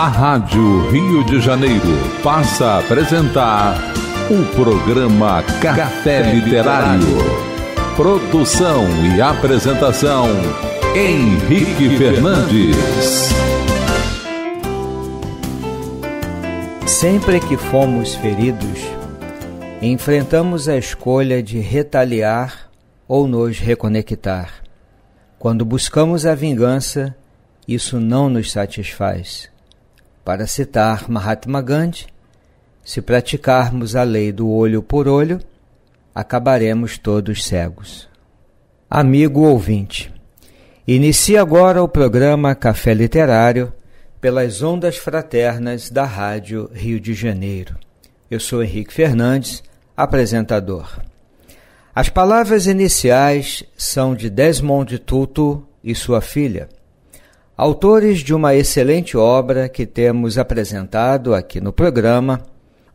A Rádio Rio de Janeiro passa a apresentar o programa Café Literário. Produção e apresentação Henrique Fernandes. Sempre que fomos feridos, enfrentamos a escolha de retaliar ou nos reconectar. Quando buscamos a vingança, isso não nos satisfaz para citar Mahatma Gandhi, se praticarmos a lei do olho por olho, acabaremos todos cegos. Amigo ouvinte, inicia agora o programa Café Literário pelas ondas fraternas da Rádio Rio de Janeiro. Eu sou Henrique Fernandes, apresentador. As palavras iniciais são de Desmond Tutu e sua filha, autores de uma excelente obra que temos apresentado aqui no programa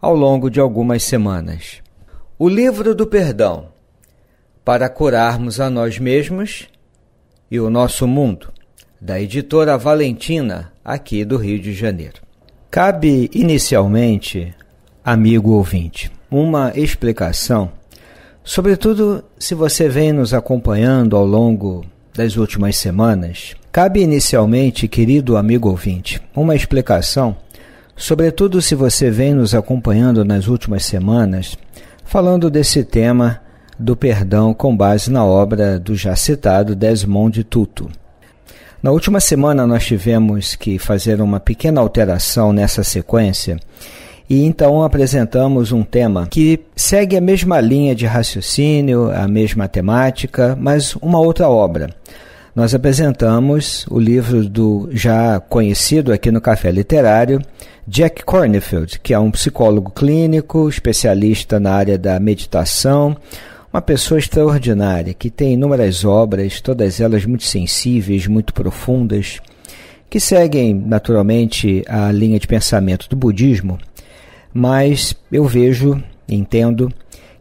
ao longo de algumas semanas. O livro do perdão para curarmos a nós mesmos e o nosso mundo, da editora Valentina, aqui do Rio de Janeiro. Cabe inicialmente, amigo ouvinte, uma explicação, sobretudo se você vem nos acompanhando ao longo das últimas semanas, cabe inicialmente, querido amigo ouvinte, uma explicação, sobretudo se você vem nos acompanhando nas últimas semanas, falando desse tema do perdão com base na obra do já citado Desmond Tutu. Na última semana nós tivemos que fazer uma pequena alteração nessa sequência e então apresentamos um tema que segue a mesma linha de raciocínio, a mesma temática, mas uma outra obra. Nós apresentamos o livro do já conhecido aqui no Café Literário, Jack Cornfield, que é um psicólogo clínico, especialista na área da meditação, uma pessoa extraordinária que tem inúmeras obras, todas elas muito sensíveis, muito profundas, que seguem naturalmente a linha de pensamento do budismo mas eu vejo, entendo,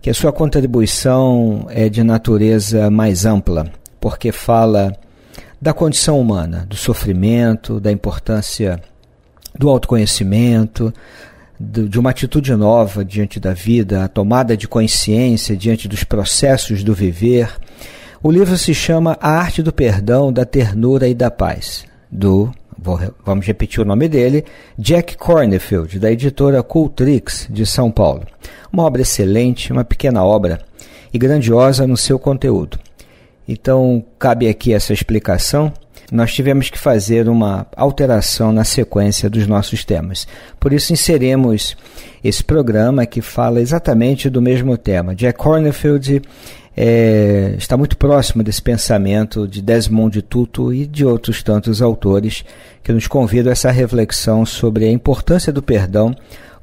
que a sua contribuição é de natureza mais ampla, porque fala da condição humana, do sofrimento, da importância do autoconhecimento, de uma atitude nova diante da vida, a tomada de consciência diante dos processos do viver. O livro se chama A Arte do Perdão, da Ternura e da Paz, do vou, vamos repetir o nome dele, Jack Cornfield, da editora Cultrix, de São Paulo. Uma obra excelente, uma pequena obra e grandiosa no seu conteúdo. Então, cabe aqui essa explicação. Nós tivemos que fazer uma alteração na sequência dos nossos temas. Por isso, inseremos esse programa que fala exatamente do mesmo tema. Jack Cornfield é, está muito próximo desse pensamento de Desmond de Tutu e de outros tantos autores que nos convidam a essa reflexão sobre a importância do perdão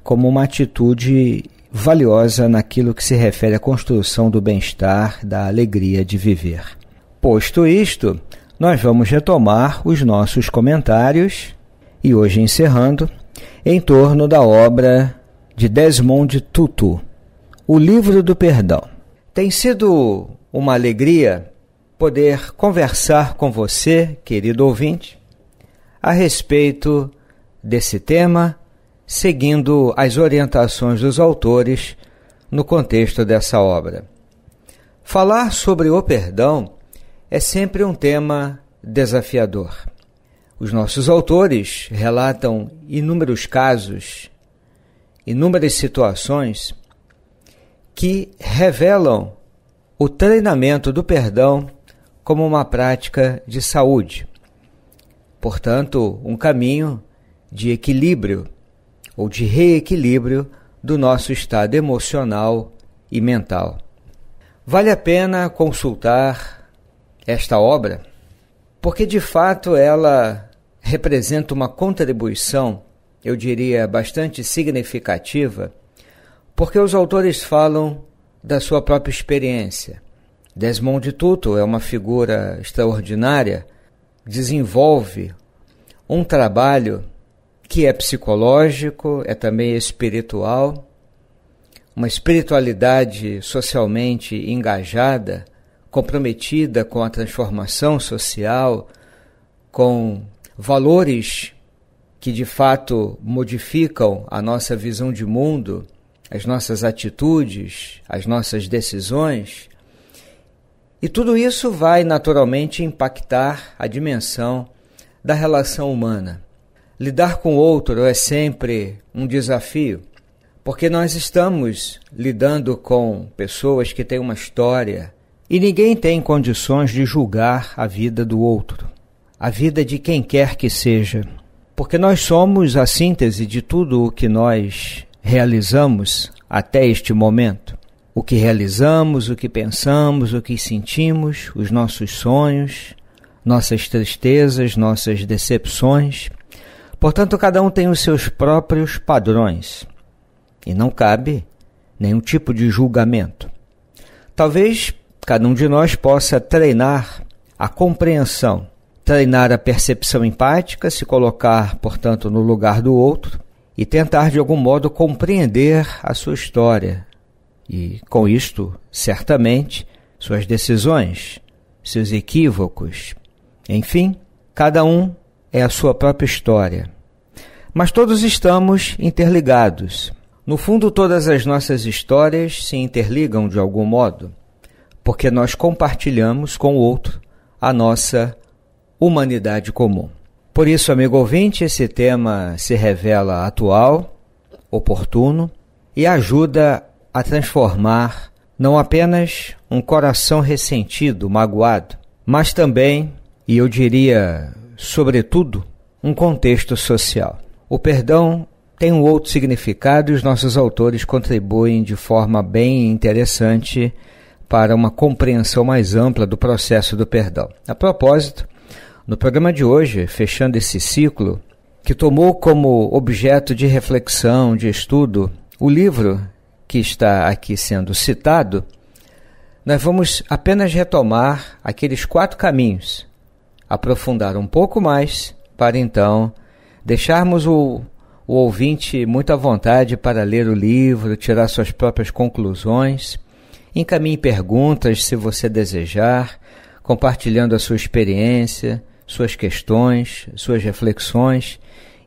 como uma atitude valiosa naquilo que se refere à construção do bem-estar, da alegria de viver. Posto isto, nós vamos retomar os nossos comentários e hoje encerrando em torno da obra de Desmond Tutu, O Livro do Perdão. Tem sido uma alegria poder conversar com você, querido ouvinte, a respeito desse tema, seguindo as orientações dos autores no contexto dessa obra. Falar sobre o perdão é sempre um tema desafiador. Os nossos autores relatam inúmeros casos, inúmeras situações que revelam o treinamento do perdão como uma prática de saúde. Portanto, um caminho de equilíbrio ou de reequilíbrio do nosso estado emocional e mental. Vale a pena consultar esta obra, porque de fato ela representa uma contribuição, eu diria, bastante significativa porque os autores falam da sua própria experiência. Desmond Tutu é uma figura extraordinária, desenvolve um trabalho que é psicológico, é também espiritual, uma espiritualidade socialmente engajada, comprometida com a transformação social, com valores que de fato modificam a nossa visão de mundo as nossas atitudes, as nossas decisões. E tudo isso vai naturalmente impactar a dimensão da relação humana. Lidar com o outro é sempre um desafio, porque nós estamos lidando com pessoas que têm uma história e ninguém tem condições de julgar a vida do outro, a vida de quem quer que seja, porque nós somos a síntese de tudo o que nós realizamos até este momento. O que realizamos, o que pensamos, o que sentimos, os nossos sonhos, nossas tristezas, nossas decepções. Portanto, cada um tem os seus próprios padrões e não cabe nenhum tipo de julgamento. Talvez cada um de nós possa treinar a compreensão, treinar a percepção empática, se colocar, portanto, no lugar do outro e tentar de algum modo compreender a sua história e, com isto, certamente, suas decisões, seus equívocos. Enfim, cada um é a sua própria história. Mas todos estamos interligados. No fundo, todas as nossas histórias se interligam de algum modo, porque nós compartilhamos com o outro a nossa humanidade comum. Por isso, amigo ouvinte, esse tema se revela atual, oportuno e ajuda a transformar não apenas um coração ressentido, magoado, mas também, e eu diria, sobretudo, um contexto social. O perdão tem um outro significado e os nossos autores contribuem de forma bem interessante para uma compreensão mais ampla do processo do perdão. A propósito, no programa de hoje, fechando esse ciclo, que tomou como objeto de reflexão, de estudo, o livro que está aqui sendo citado, nós vamos apenas retomar aqueles quatro caminhos, aprofundar um pouco mais, para então deixarmos o, o ouvinte muito à vontade para ler o livro, tirar suas próprias conclusões. Encaminhe perguntas se você desejar, compartilhando a sua experiência, suas questões, suas reflexões.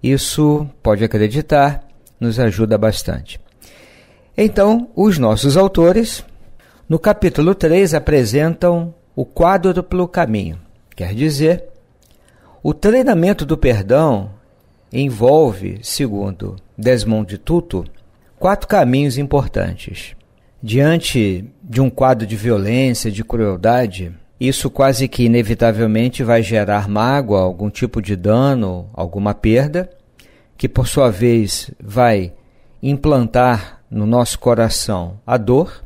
Isso, pode acreditar, nos ajuda bastante. Então, os nossos autores, no capítulo 3, apresentam o quádruplo caminho. Quer dizer, o treinamento do perdão envolve, segundo Desmond Tutu, quatro caminhos importantes. Diante de um quadro de violência, de crueldade, isso quase que inevitavelmente vai gerar mágoa, algum tipo de dano, alguma perda, que por sua vez vai implantar no nosso coração a dor,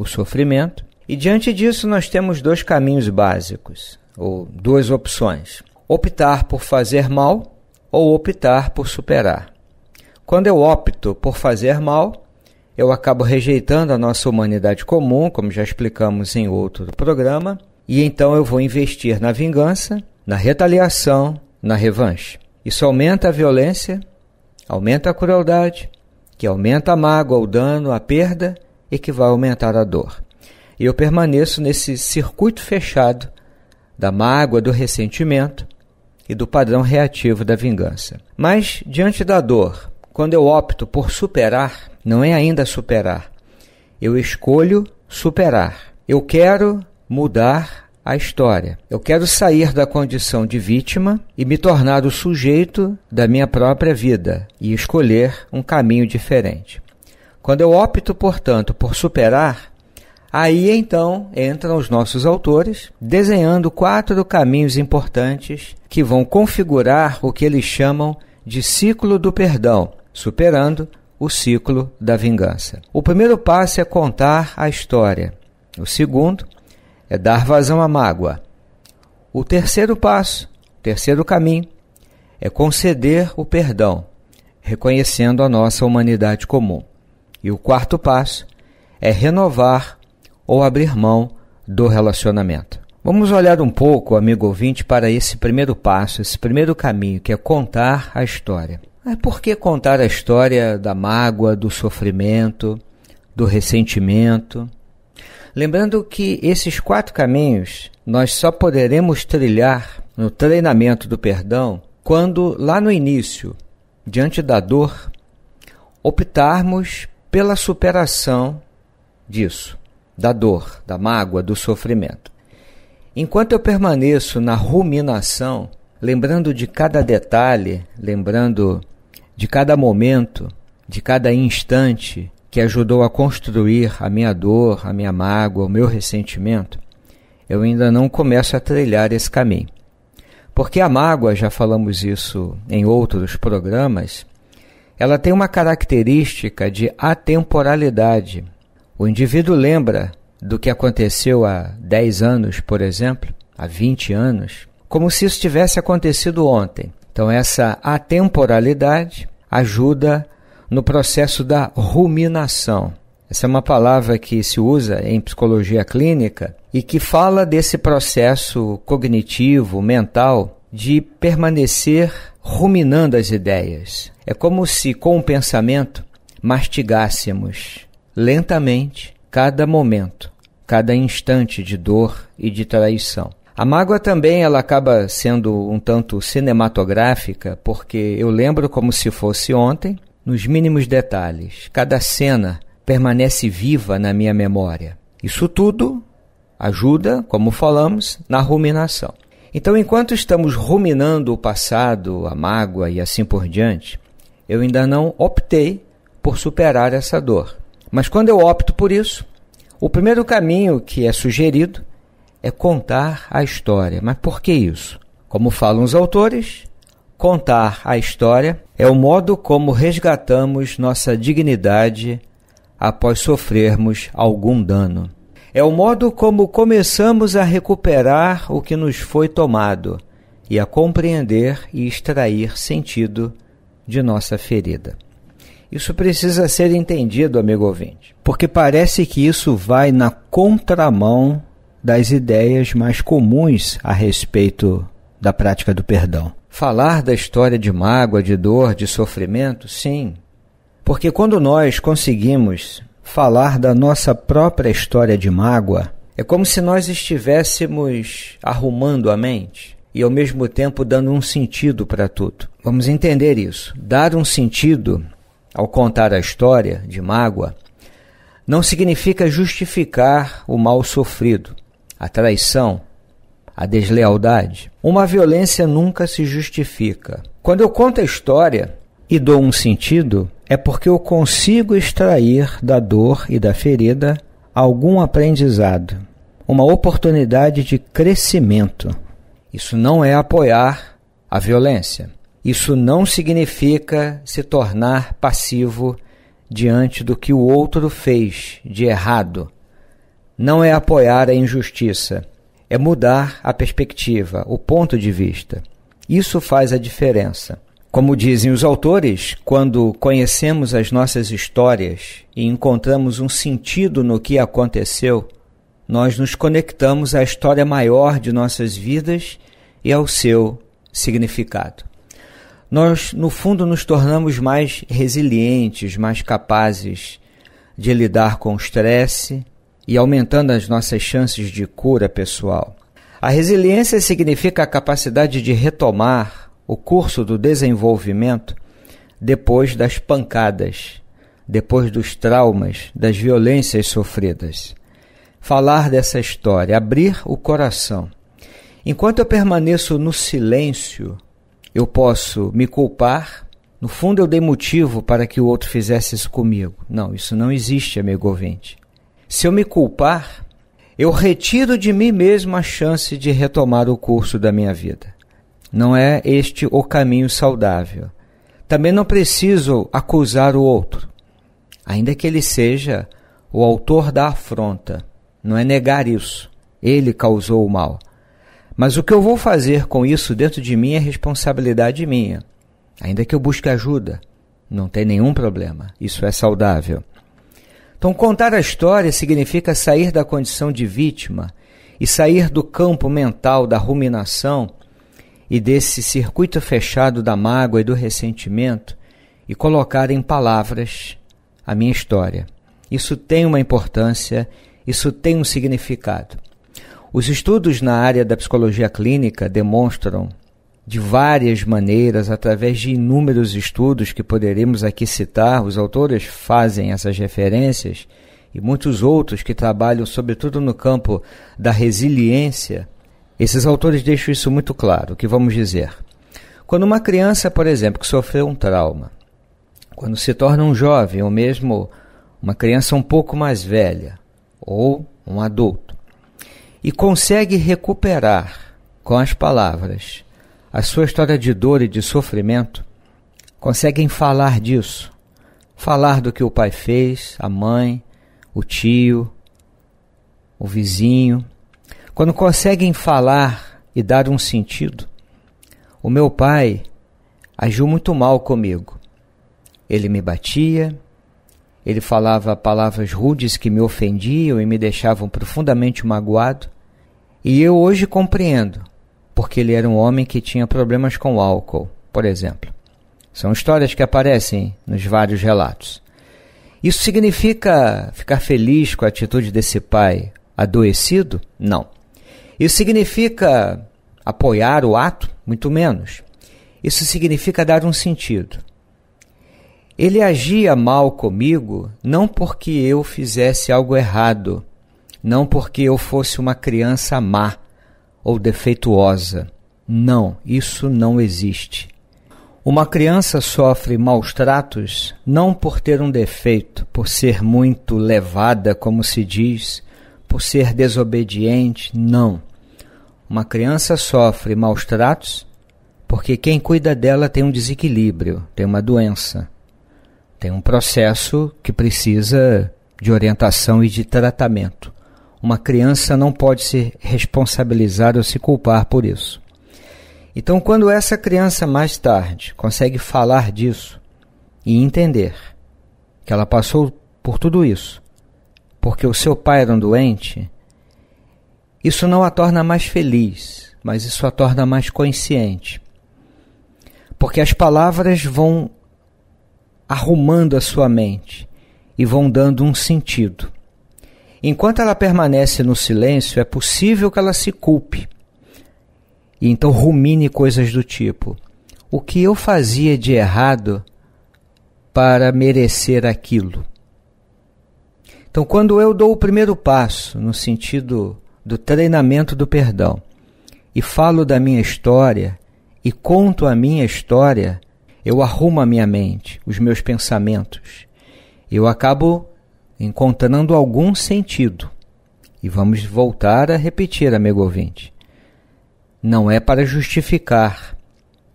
o sofrimento. E diante disso, nós temos dois caminhos básicos, ou duas opções: optar por fazer mal ou optar por superar. Quando eu opto por fazer mal, eu acabo rejeitando a nossa humanidade comum, como já explicamos em outro programa e então eu vou investir na vingança, na retaliação, na revanche. Isso aumenta a violência, aumenta a crueldade, que aumenta a mágoa, o dano, a perda e que vai aumentar a dor. E eu permaneço nesse circuito fechado da mágoa, do ressentimento e do padrão reativo da vingança. Mas diante da dor, quando eu opto por superar, não é ainda superar. Eu escolho superar. Eu quero mudar a história. Eu quero sair da condição de vítima e me tornar o sujeito da minha própria vida e escolher um caminho diferente. Quando eu opto, portanto, por superar, aí então entram os nossos autores desenhando quatro caminhos importantes que vão configurar o que eles chamam de ciclo do perdão, superando o ciclo da vingança. O primeiro passo é contar a história. O segundo é dar vazão à mágoa. O terceiro passo, o terceiro caminho, é conceder o perdão, reconhecendo a nossa humanidade comum. E o quarto passo é renovar ou abrir mão do relacionamento. Vamos olhar um pouco, amigo ouvinte, para esse primeiro passo, esse primeiro caminho, que é contar a história. Mas por que contar a história da mágoa, do sofrimento, do ressentimento? Lembrando que esses quatro caminhos nós só poderemos trilhar no treinamento do perdão quando, lá no início, diante da dor, optarmos pela superação disso, da dor, da mágoa, do sofrimento. Enquanto eu permaneço na ruminação, lembrando de cada detalhe, lembrando de cada momento, de cada instante, que ajudou a construir a minha dor, a minha mágoa, o meu ressentimento, eu ainda não começo a trilhar esse caminho. Porque a mágoa, já falamos isso em outros programas, ela tem uma característica de atemporalidade. O indivíduo lembra do que aconteceu há 10 anos, por exemplo, há 20 anos, como se isso tivesse acontecido ontem. Então, essa atemporalidade ajuda no processo da ruminação. Essa é uma palavra que se usa em psicologia clínica e que fala desse processo cognitivo, mental, de permanecer ruminando as ideias. É como se com o pensamento mastigássemos lentamente cada momento, cada instante de dor e de traição. A mágoa também ela acaba sendo um tanto cinematográfica, porque eu lembro como se fosse ontem nos mínimos detalhes. Cada cena permanece viva na minha memória. Isso tudo ajuda, como falamos, na ruminação. Então, enquanto estamos ruminando o passado, a mágoa e assim por diante, eu ainda não optei por superar essa dor. Mas quando eu opto por isso, o primeiro caminho que é sugerido é contar a história. Mas por que isso? Como falam os autores, contar a história é o modo como resgatamos nossa dignidade após sofrermos algum dano. É o modo como começamos a recuperar o que nos foi tomado e a compreender e extrair sentido de nossa ferida. Isso precisa ser entendido, amigo ouvinte, porque parece que isso vai na contramão das ideias mais comuns a respeito da prática do perdão. Falar da história de mágoa, de dor, de sofrimento, sim. Porque quando nós conseguimos falar da nossa própria história de mágoa, é como se nós estivéssemos arrumando a mente e ao mesmo tempo dando um sentido para tudo. Vamos entender isso. Dar um sentido ao contar a história de mágoa não significa justificar o mal sofrido, a traição, a deslealdade? Uma violência nunca se justifica. Quando eu conto a história e dou um sentido, é porque eu consigo extrair da dor e da ferida algum aprendizado, uma oportunidade de crescimento. Isso não é apoiar a violência. Isso não significa se tornar passivo diante do que o outro fez de errado. Não é apoiar a injustiça é mudar a perspectiva, o ponto de vista. Isso faz a diferença. Como dizem os autores, quando conhecemos as nossas histórias e encontramos um sentido no que aconteceu, nós nos conectamos à história maior de nossas vidas e ao seu significado. Nós, no fundo, nos tornamos mais resilientes, mais capazes de lidar com o estresse, e aumentando as nossas chances de cura pessoal. A resiliência significa a capacidade de retomar o curso do desenvolvimento depois das pancadas, depois dos traumas, das violências sofridas. Falar dessa história, abrir o coração. Enquanto eu permaneço no silêncio, eu posso me culpar. No fundo, eu dei motivo para que o outro fizesse isso comigo. Não, isso não existe, amigo ouvinte. Se eu me culpar, eu retiro de mim mesmo a chance de retomar o curso da minha vida. Não é este o caminho saudável. Também não preciso acusar o outro, ainda que ele seja o autor da afronta. Não é negar isso. Ele causou o mal. Mas o que eu vou fazer com isso dentro de mim é responsabilidade minha. Ainda que eu busque ajuda, não tem nenhum problema. Isso é saudável. Então, contar a história significa sair da condição de vítima e sair do campo mental da ruminação e desse circuito fechado da mágoa e do ressentimento e colocar em palavras a minha história. Isso tem uma importância, isso tem um significado. Os estudos na área da psicologia clínica demonstram de várias maneiras, através de inúmeros estudos que poderemos aqui citar, os autores fazem essas referências e muitos outros que trabalham, sobretudo no campo da resiliência. Esses autores deixam isso muito claro. O que vamos dizer? Quando uma criança, por exemplo, que sofreu um trauma, quando se torna um jovem ou mesmo uma criança um pouco mais velha ou um adulto, e consegue recuperar com as palavras a sua história de dor e de sofrimento, conseguem falar disso, falar do que o pai fez, a mãe, o tio, o vizinho. Quando conseguem falar e dar um sentido, o meu pai agiu muito mal comigo. Ele me batia, ele falava palavras rudes que me ofendiam e me deixavam profundamente magoado. E eu hoje compreendo porque ele era um homem que tinha problemas com o álcool, por exemplo. São histórias que aparecem nos vários relatos. Isso significa ficar feliz com a atitude desse pai adoecido? Não. Isso significa apoiar o ato? Muito menos. Isso significa dar um sentido. Ele agia mal comigo não porque eu fizesse algo errado, não porque eu fosse uma criança má, ou defeituosa. Não, isso não existe. Uma criança sofre maus tratos não por ter um defeito, por ser muito levada, como se diz, por ser desobediente, não. Uma criança sofre maus tratos porque quem cuida dela tem um desequilíbrio, tem uma doença, tem um processo que precisa de orientação e de tratamento. Uma criança não pode se responsabilizar ou se culpar por isso. Então, quando essa criança mais tarde consegue falar disso e entender que ela passou por tudo isso, porque o seu pai era um doente, isso não a torna mais feliz, mas isso a torna mais consciente. Porque as palavras vão arrumando a sua mente e vão dando um sentido. Enquanto ela permanece no silêncio, é possível que ela se culpe. E então rumine coisas do tipo: o que eu fazia de errado para merecer aquilo? Então, quando eu dou o primeiro passo no sentido do treinamento do perdão e falo da minha história e conto a minha história, eu arrumo a minha mente, os meus pensamentos. Eu acabo encontrando algum sentido. E vamos voltar a repetir, amigo ouvinte. Não é para justificar,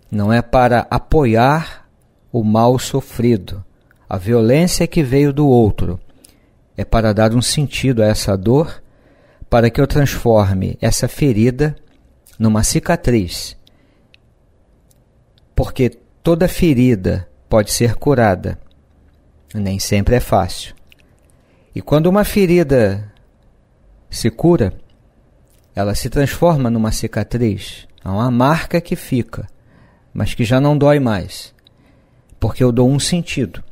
não é para apoiar o mal sofrido, a violência que veio do outro. É para dar um sentido a essa dor, para que eu transforme essa ferida numa cicatriz. Porque toda ferida pode ser curada. Nem sempre é fácil. E quando uma ferida se cura, ela se transforma numa cicatriz, há uma marca que fica, mas que já não dói mais, porque eu dou um sentido.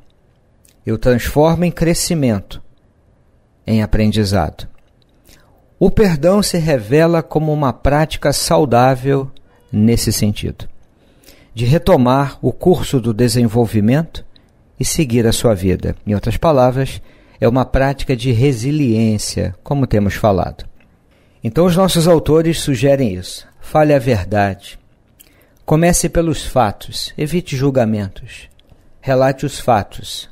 Eu transformo em crescimento, em aprendizado. O perdão se revela como uma prática saudável nesse sentido, de retomar o curso do desenvolvimento e seguir a sua vida. Em outras palavras, é uma prática de resiliência, como temos falado. Então, os nossos autores sugerem isso. Fale a verdade. Comece pelos fatos, evite julgamentos. Relate os fatos.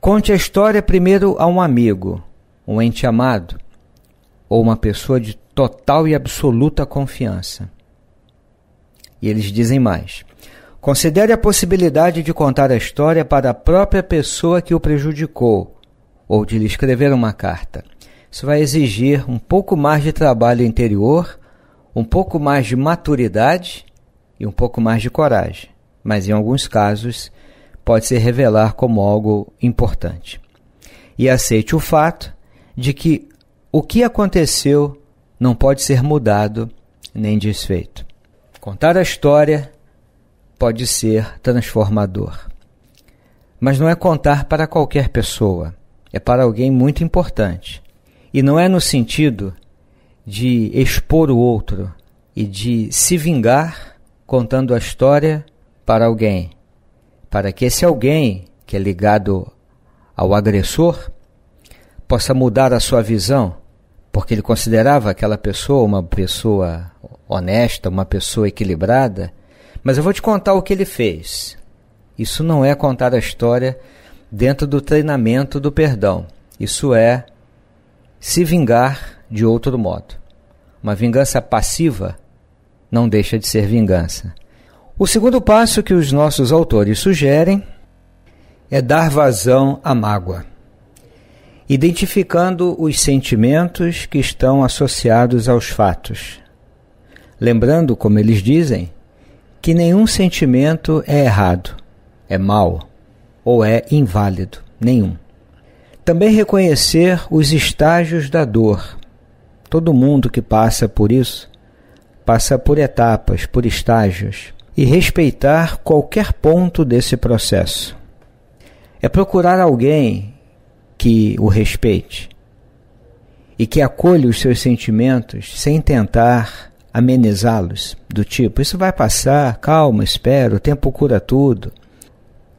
Conte a história primeiro a um amigo, um ente amado ou uma pessoa de total e absoluta confiança. E eles dizem mais: considere a possibilidade de contar a história para a própria pessoa que o prejudicou ou de lhe escrever uma carta. Isso vai exigir um pouco mais de trabalho interior, um pouco mais de maturidade e um pouco mais de coragem, mas em alguns casos pode se revelar como algo importante. E aceite o fato de que o que aconteceu não pode ser mudado nem desfeito. Contar a história pode ser transformador, mas não é contar para qualquer pessoa é para alguém muito importante. E não é no sentido de expor o outro e de se vingar contando a história para alguém, para que esse alguém que é ligado ao agressor possa mudar a sua visão, porque ele considerava aquela pessoa uma pessoa honesta, uma pessoa equilibrada. Mas eu vou te contar o que ele fez. Isso não é contar a história dentro do treinamento do perdão. Isso é se vingar de outro modo. Uma vingança passiva não deixa de ser vingança. O segundo passo que os nossos autores sugerem é dar vazão à mágoa, identificando os sentimentos que estão associados aos fatos. Lembrando, como eles dizem, que nenhum sentimento é errado, é mau ou é inválido, nenhum. Também reconhecer os estágios da dor. Todo mundo que passa por isso passa por etapas, por estágios, e respeitar qualquer ponto desse processo. É procurar alguém que o respeite e que acolha os seus sentimentos sem tentar amenizá-los, do tipo, isso vai passar, calma, espero o tempo cura tudo.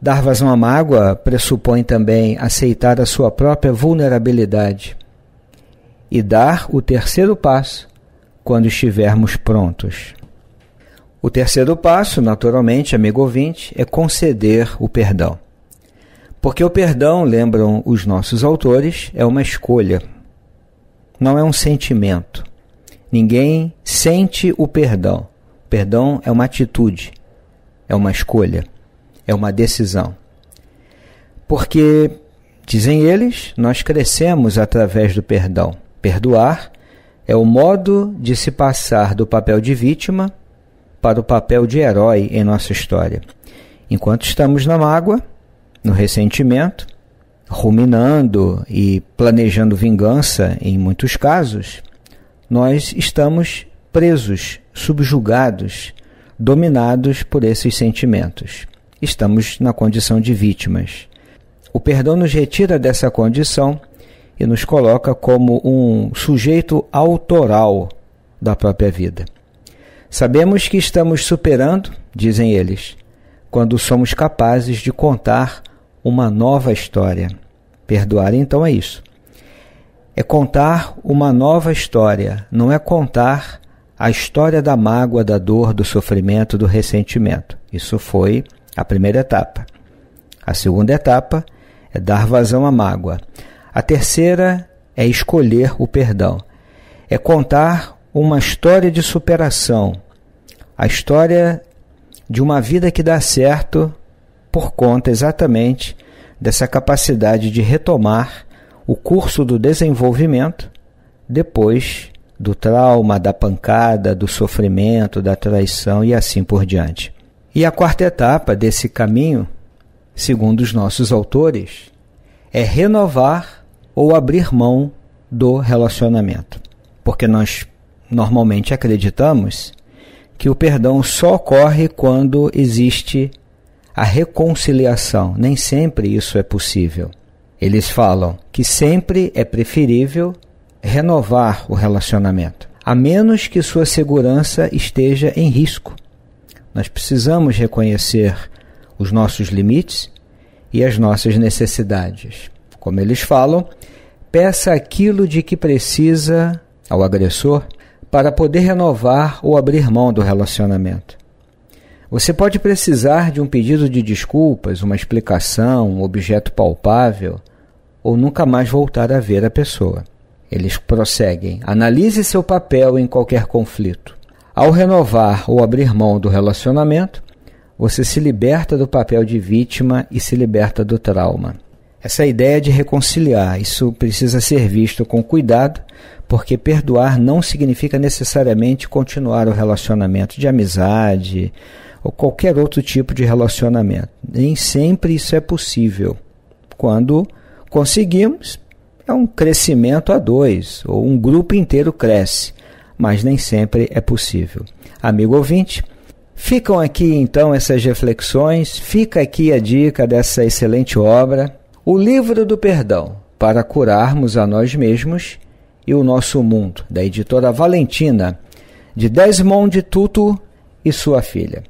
Dar vazão à mágoa pressupõe também aceitar a sua própria vulnerabilidade e dar o terceiro passo quando estivermos prontos. O terceiro passo, naturalmente, amigo ouvinte, é conceder o perdão. Porque o perdão, lembram os nossos autores, é uma escolha, não é um sentimento. Ninguém sente o perdão. O perdão é uma atitude, é uma escolha é uma decisão. Porque, dizem eles, nós crescemos através do perdão. Perdoar é o modo de se passar do papel de vítima para o papel de herói em nossa história. Enquanto estamos na mágoa, no ressentimento, ruminando e planejando vingança em muitos casos, nós estamos presos, subjugados, dominados por esses sentimentos estamos na condição de vítimas. O perdão nos retira dessa condição e nos coloca como um sujeito autoral da própria vida. Sabemos que estamos superando, dizem eles, quando somos capazes de contar uma nova história. Perdoar, então, é isso. É contar uma nova história, não é contar a história da mágoa, da dor, do sofrimento, do ressentimento. Isso foi a primeira etapa. A segunda etapa é dar vazão à mágoa. A terceira é escolher o perdão. É contar uma história de superação, a história de uma vida que dá certo por conta exatamente dessa capacidade de retomar o curso do desenvolvimento depois do trauma, da pancada, do sofrimento, da traição e assim por diante. E a quarta etapa desse caminho, segundo os nossos autores, é renovar ou abrir mão do relacionamento. Porque nós normalmente acreditamos que o perdão só ocorre quando existe a reconciliação. Nem sempre isso é possível. Eles falam que sempre é preferível renovar o relacionamento, a menos que sua segurança esteja em risco. Nós precisamos reconhecer os nossos limites e as nossas necessidades. Como eles falam, peça aquilo de que precisa ao agressor para poder renovar ou abrir mão do relacionamento. Você pode precisar de um pedido de desculpas, uma explicação, um objeto palpável ou nunca mais voltar a ver a pessoa. Eles prosseguem: analise seu papel em qualquer conflito. Ao renovar ou abrir mão do relacionamento, você se liberta do papel de vítima e se liberta do trauma. Essa é ideia de reconciliar, isso precisa ser visto com cuidado, porque perdoar não significa necessariamente continuar o relacionamento de amizade ou qualquer outro tipo de relacionamento. Nem sempre isso é possível. Quando conseguimos, é um crescimento a dois, ou um grupo inteiro cresce mas nem sempre é possível. Amigo ouvinte, ficam aqui então essas reflexões, fica aqui a dica dessa excelente obra, O Livro do Perdão, para curarmos a nós mesmos e o nosso mundo, da editora Valentina, de Desmond Tutu e sua filha.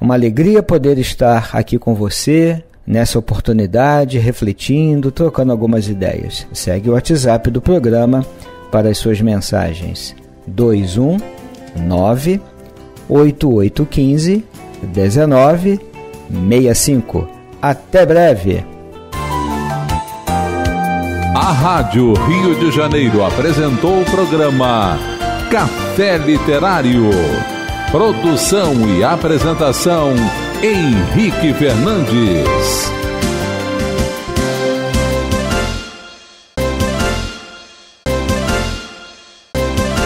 Uma alegria poder estar aqui com você nessa oportunidade, refletindo, trocando algumas ideias. Segue o WhatsApp do programa para as suas mensagens. 219 8815 1965. Até breve! A Rádio Rio de Janeiro apresentou o programa Café Literário. Produção e apresentação Henrique Fernandes.